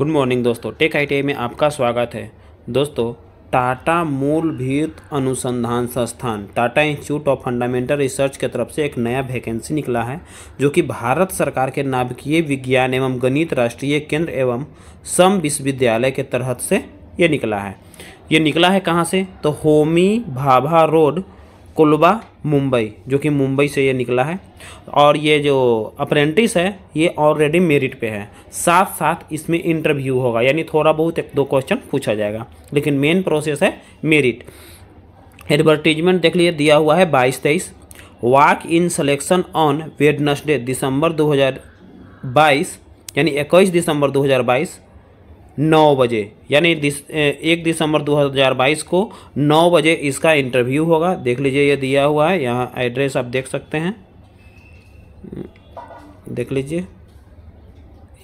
good morning दोस्तों tech eye में आपका स्वागत है दोस्तों टाटा मूलभूत अनुसंधान संस्थान Tata institute of fundamental research के तरफ से एक नया वैकेंसी निकला है जो कि भारत सरकार के नाभिकीय विज्ञान एवं गणित राष्ट्रीय केंद्र एवं सम विश्वविद्यालय के तहत से ये निकला है ये निकला है कहाँ से तो होमी भाभा रोड कोलबा मुंबई जो कि मुंबई से ये निकला है और ये जो अप्रेंटिस है ये ऑलरेडी मेरिट पे है साथ साथ इसमें इंटरव्यू होगा यानी थोड़ा बहुत एक दो क्वेश्चन पूछा जाएगा लेकिन मेन प्रोसेस है मेरिट एडवर्टीजमेंट देख लीजिए दिया हुआ है बाईस तेईस walk in selection on Wednesday December 2022 यानी 21 दिसंबर 2022 नौ बजे यानी एक दिसंबर 2022 को नौ बजे इसका इंटरव्यू होगा देख लीजिए ये दिया हुआ है यहाँ एड्रेस आप देख सकते हैं हम्म, देख लीजिए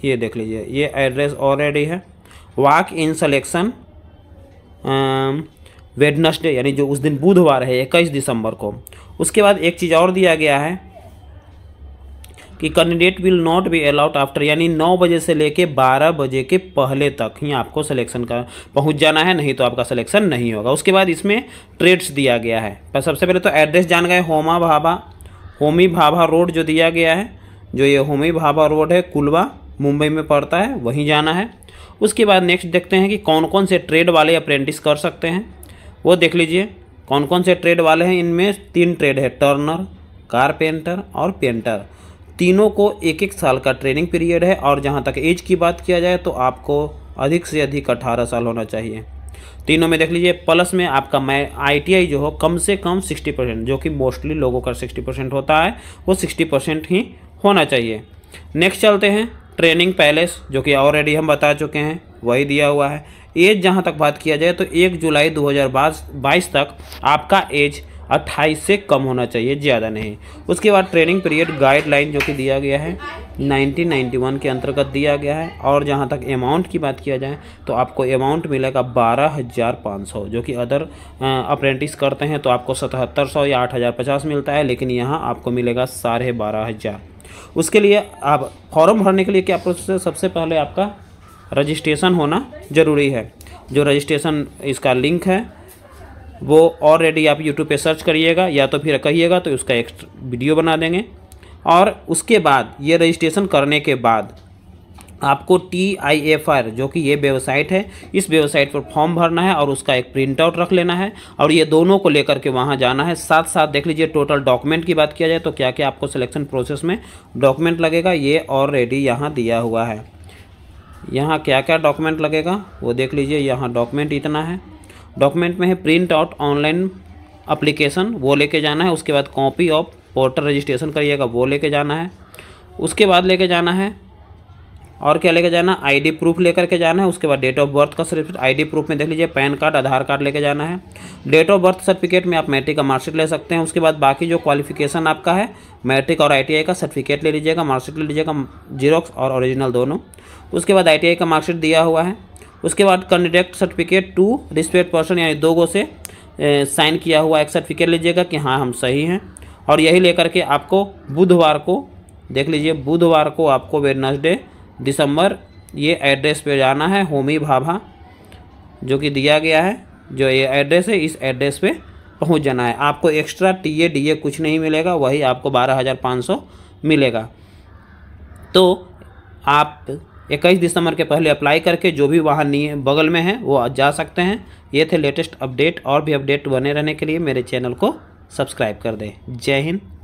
ये देख लीजिए ये एड्रेस ऑलरेडी है वाक इन सलेक्शन वेडनसडे यानी जो उस दिन बुधवार है इक्कीस दिसंबर को उसके बाद एक चीज़ और दिया गया है कि candidate will not be allowed after यानी नौ बजे से लेके बारह बजे के पहले तक ही आपको सिलेक्शन का पहुंच जाना है नहीं तो आपका सिलेक्शन नहीं होगा उसके बाद इसमें ट्रेड्स दिया गया है पर सबसे पहले तो एड्रेस जान गए होमा भाभा होमी भाभा रोड जो दिया गया है जो ये होमी भाभा रोड है कुलवा मुंबई में पड़ता है वहीं जाना है उसके बाद नेक्स्ट देखते हैं कि कौन कौन से ट्रेड वाले अप्रेंटिस कर सकते हैं वो देख लीजिए कौन कौन से ट्रेड वाले हैं इनमें तीन ट्रेड है टर्नर कारपेंटर और पेंटर तीनों को एक एक साल का ट्रेनिंग पीरियड है और जहाँ तक एज की बात किया जाए तो आपको अधिक से अधिक अठारह साल होना चाहिए तीनों में देख लीजिए प्लस में आपका मैं आई जो हो कम से कम सिक्सटी परसेंट जो कि मोस्टली लोगों का सिक्सटी परसेंट होता है वो सिक्सटी परसेंट ही होना चाहिए नेक्स्ट चलते हैं ट्रेनिंग पैलेस जो कि ऑलरेडी हम बता चुके हैं वही दिया हुआ है एज जहाँ तक बात किया जाए तो एक जुलाई दो तक आपका एज अट्ठाईस से कम होना चाहिए ज़्यादा नहीं उसके बाद ट्रेनिंग पीरियड गाइडलाइन जो कि दिया गया है 1991 के अंतर्गत दिया गया है और जहाँ तक अमाउंट की बात किया जाए तो आपको अमाउंट मिलेगा बारह हज़ार पाँच सौ जो कि अदर अप्रेंटिस करते हैं तो आपको सतहत्तर सौ या आठ हज़ार पचास मिलता है लेकिन यहाँ आपको मिलेगा साढ़े बारह हज़ार उसके लिए आप फॉर्म भरने के लिए क्या प्रोसेस सबसे पहले आपका रजिस्ट्रेशन होना ज़रूरी है जो रजिस्ट्रेशन इसका लिंक है वो ऑलरेडी आप यूट्यूब पे सर्च करिएगा या तो फिर कहिएगा तो उसका एक वीडियो बना देंगे और उसके बाद ये रजिस्ट्रेशन करने के बाद आपको टी आई एफ आर जो कि ये वेबसाइट है इस वेबसाइट पर फॉर्म भरना है और उसका एक प्रिंट आउट रख लेना है और ये दोनों को लेकर के वहाँ जाना है साथ साथ देख लीजिए टोटल डॉक्यूमेंट की बात किया जाए तो क्या क्या आपको सिलेक्शन प्रोसेस में डॉक्यूमेंट लगेगा ये ऑलरेडी यहाँ दिया हुआ है यहाँ क्या क्या डॉक्यूमेंट लगेगा वो देख लीजिए यहाँ डॉक्यूमेंट इतना है डॉक्यूमेंट में है प्रिंट आउट ऑनलाइन अप्लीकेशन वो लेके जाना है उसके बाद कॉपी ऑफ वोटर रजिस्ट्रेशन करिएगा वो लेके जाना है उसके बाद लेके जाना है और क्या लेके जाना आईडी प्रूफ लेकर के जाना है उसके बाद डेट ऑफ बर्थ का सर्टिफिकेट आईडी प्रूफ में देख लीजिए पैन कार्ड आधार कार्ड लेके जाना है डेट ऑफ बर्थ सर्टिफिकेट में आप मैट्रिक का मार्कशीट ले सकते हैं उसके बाद बाकी जो क्वालिफिकेशन आपका है मैट्रिक और आईटीआई का सर्टिफिकेट ले लीजिएगा मार्कशीट ले लीजिएगा जीरोक्स और ओरिजिनल दोनों उसके बाद आई का मार्कशीट दिया हुआ है उसके बाद contract certificate to respect person यानी दो गो से साइन किया हुआ एक सर्टिफिकेट लीजिएगा कि हाँ हम सही हैं और यही लेकर के आपको बुधवार को देख लीजिए बुधवार को आपको वेडनसडे दिसंबर ये एड्रेस पे जाना है होमी भाभा जो कि दिया गया है जो ये एड्रेस है इस एड्रेस पे पहुंच जाना है आपको extra T A D A कुछ नहीं मिलेगा वही आपको बारह हज़ार पाँच सौ मिलेगा तो आप इक्कीस दिसंबर के पहले अप्लाई करके जो भी वाहन नहीं बगल में है वो जा सकते हैं ये थे लेटेस्ट अपडेट और भी अपडेट बने रहने के लिए मेरे चैनल को सब्सक्राइब कर दें जय हिंद